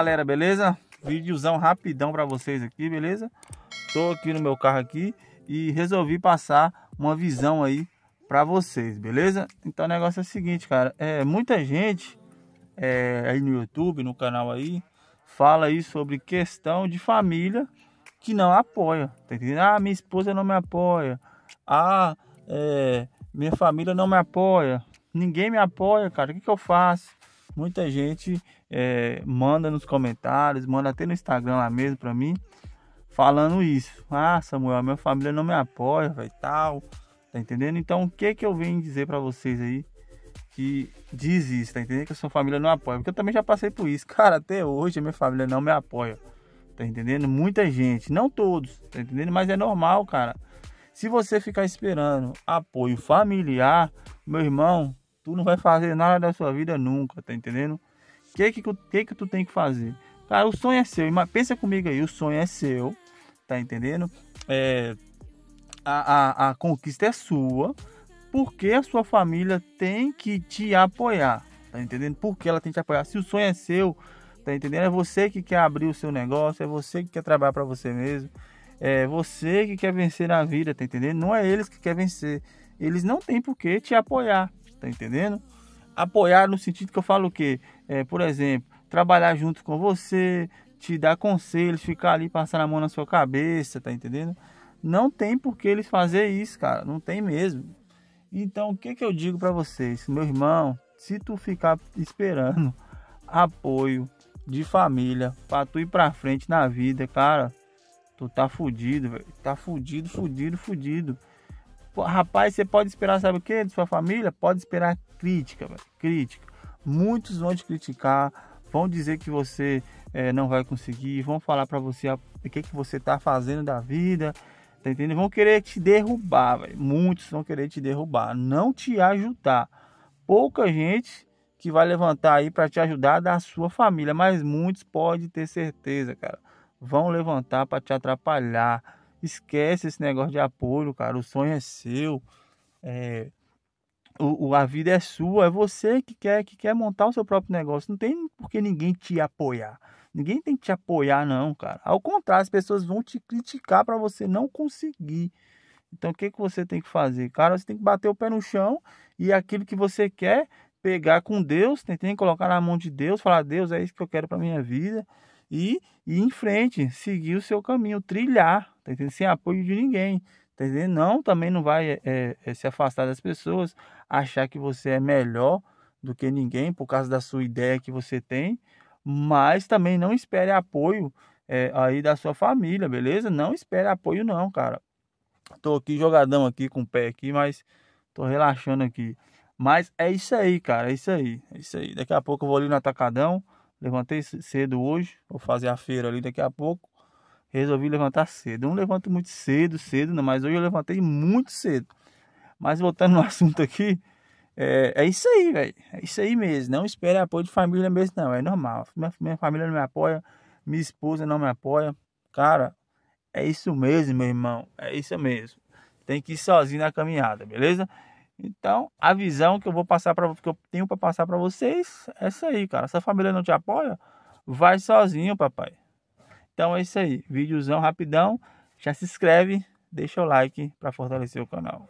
galera, beleza? Vídeozão rapidão para vocês aqui, beleza? Tô aqui no meu carro aqui e resolvi passar uma visão aí para vocês, beleza? Então o negócio é o seguinte, cara, é muita gente é, aí no YouTube, no canal aí, fala aí sobre questão de família que não apoia, tá entendendo? Ah, minha esposa não me apoia. Ah, é, minha família não me apoia. Ninguém me apoia, cara. O que, que eu faço? Muita gente é, manda nos comentários, manda até no Instagram lá mesmo para mim, falando isso. Ah, Samuel, minha família não me apoia, vai tal. Tá entendendo? Então, o que que eu venho dizer para vocês aí que diz isso, tá entendendo? Que a sua família não apoia. Porque eu também já passei por isso. Cara, até hoje a minha família não me apoia. Tá entendendo? Muita gente, não todos, tá entendendo? Mas é normal, cara. Se você ficar esperando apoio familiar, meu irmão, tu não vai fazer nada da sua vida nunca, tá entendendo? O que que, que que tu tem que fazer? Cara, o sonho é seu, pensa comigo aí, o sonho é seu, tá entendendo? É, a, a, a conquista é sua, porque a sua família tem que te apoiar, tá entendendo? Porque ela tem que te apoiar. Se o sonho é seu, tá entendendo? É você que quer abrir o seu negócio, é você que quer trabalhar para você mesmo, é você que quer vencer na vida, tá entendendo? Não é eles que quer vencer. Eles não têm por que te apoiar, tá entendendo? Apoiar no sentido que eu falo o quê? É, por exemplo, trabalhar junto com você, te dar conselhos, ficar ali passando a mão na sua cabeça, tá entendendo? Não tem por que eles fazer isso, cara, não tem mesmo. Então, o que que eu digo para vocês, meu irmão, se tu ficar esperando apoio de família para tu ir para frente na vida, cara, tu tá fudido, velho. Tá fudido, fudido, fudido. Rapaz, você pode esperar, sabe o que? De sua família? Pode esperar crítica, crítica. Muitos vão te criticar, vão dizer que você é, não vai conseguir, vão falar para você o que, que você está fazendo da vida, tá entendendo? Vão querer te derrubar, muitos vão querer te derrubar, não te ajudar. Pouca gente que vai levantar aí para te ajudar da sua família, mas muitos pode ter certeza, cara, vão levantar para te atrapalhar Esquece esse negócio de apoio, cara. O sonho é seu. É, o, a vida é sua, é você que quer que quer montar o seu próprio negócio. Não tem por que ninguém te apoiar. Ninguém tem que te apoiar, não, cara. Ao contrário, as pessoas vão te criticar para você não conseguir. Então, o que, que você tem que fazer? Cara, você tem que bater o pé no chão e aquilo que você quer pegar com Deus, tem que colocar na mão de Deus, falar: Deus, é isso que eu quero para minha vida. E, e em frente, seguir o seu caminho, trilhar, tá entendendo? Sem apoio de ninguém, tá entendendo? Não, também não vai é, é, se afastar das pessoas, achar que você é melhor do que ninguém por causa da sua ideia que você tem, mas também não espere apoio é, aí da sua família, beleza? Não espere apoio não, cara. Tô aqui jogadão aqui com o pé aqui, mas tô relaxando aqui. Mas é isso aí, cara, é isso aí, é isso aí. Daqui a pouco eu vou ali no atacadão. Levantei cedo hoje, vou fazer a feira ali daqui a pouco resolvi levantar cedo. Eu não levanto muito cedo, cedo, não, mas hoje eu levantei muito cedo. Mas voltando no assunto aqui, é, é isso aí, velho. É isso aí mesmo. Não espere apoio de família mesmo, não. É normal. Minha, minha família não me apoia, minha esposa não me apoia. Cara, é isso mesmo, meu irmão. É isso mesmo. Tem que ir sozinho na caminhada, beleza? Então, a visão que eu vou passar para que eu tenho para passar para vocês é essa aí, cara. Se a família não te apoia, vai sozinho, papai. Então é isso aí, vídeozão rapidão. Já se inscreve, deixa o like para fortalecer o canal.